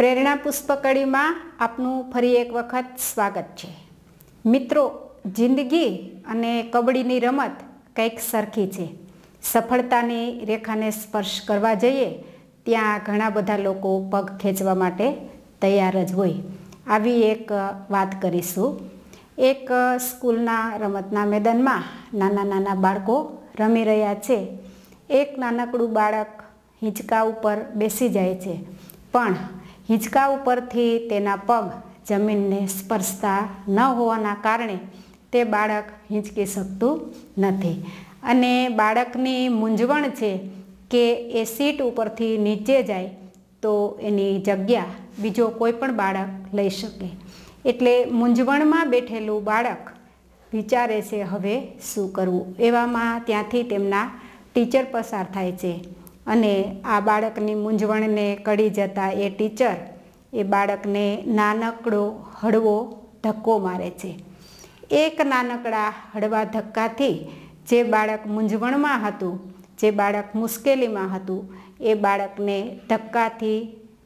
પ્રેરણા પુષ્પકળીમાં આપનું ફરી એક વખત સ્વાગત છે મિત્રો જિંદગી અને કબડ્ડીની રમત કંઈક સરખી છે સફળતાની રેખાને સ્પર્શ કરવા જઈએ ત્યાં ઘણા બધા લોકો પગ ખેંચવા માટે તૈયાર જ હોય આવી એક વાત કરીશું એક સ્કૂલના રમતના મેદાનમાં નાના નાના બાળકો રમી રહ્યા છે એક નાનકડું બાળક હિંચકા ઉપર બેસી જાય છે પણ હિંચકા ઉપરથી તેના પગ જમીનને સ્પર્શતા ન હોવાના કારણે તે બાળક હિંચકી શકતું નથી અને બાળકની મૂંઝવણ છે કે એ સીટ ઉપરથી નીચે જાય તો એની જગ્યા બીજો કોઈ પણ બાળક લઈ શકે એટલે મૂંઝવણમાં બેઠેલું બાળક વિચારે છે હવે શું કરવું એવામાં ત્યાંથી તેમના ટીચર પસાર થાય છે અને આ બાળકની મૂંઝવણને કડી જતા એ ટીચર એ બાળકને નાનકડો હળવો ધક્કો મારે છે એક નાનકડા હળવા ધક્કાથી જે બાળક મૂંઝવણમાં હતું જે બાળક મુશ્કેલીમાં હતું એ બાળકને ધક્કાથી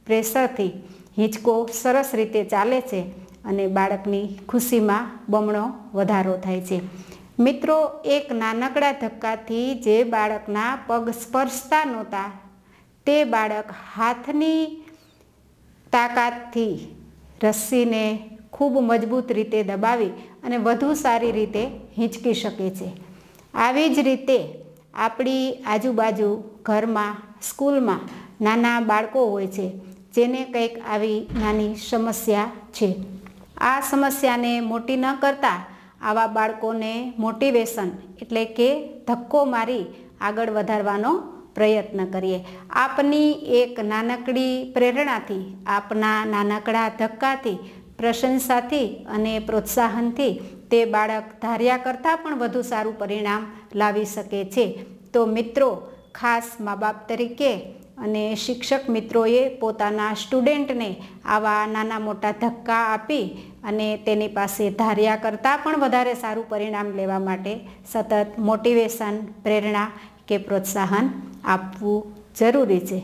પ્રેશરથી હિંચકો સરસ રીતે ચાલે છે અને બાળકની ખુશીમાં બમણો વધારો થાય છે મિત્રો એક નાનકડા ધક્કાથી જે બાળકના પગ સ્પર્શતા નહોતા તે બાળક હાથની તાકાતથી રસ્સીને ખૂબ મજબૂત રીતે દબાવી અને વધુ સારી રીતે હિંચકી શકે છે આવી જ રીતે આપણી આજુબાજુ ઘરમાં સ્કૂલમાં નાના બાળકો હોય છે જેને કંઈક આવી નાની સમસ્યા છે આ સમસ્યાને મોટી ન કરતાં આવા બાળકોને મોટિવેશન એટલે કે ધક્કો મારી આગળ વધારવાનો પ્રયત્ન કરીએ આપની એક નાનકડી પ્રેરણાથી આપના નાનકડા ધક્કાથી પ્રશંસાથી અને પ્રોત્સાહનથી તે બાળક ધાર્યા કરતાં પણ વધુ સારું પરિણામ લાવી શકે છે તો મિત્રો ખાસ મા બાપ તરીકે અને શિક્ષક મિત્રોએ પોતાના સ્ટુડન્ટને આવા નાના મોટા ધક્કા આપી અને તેની પાસે ધાર્યા કરતાં પણ વધારે સારું પરિણામ લેવા માટે સતત મોટિવેશન પ્રેરણા કે પ્રોત્સાહન આપવું જરૂરી છે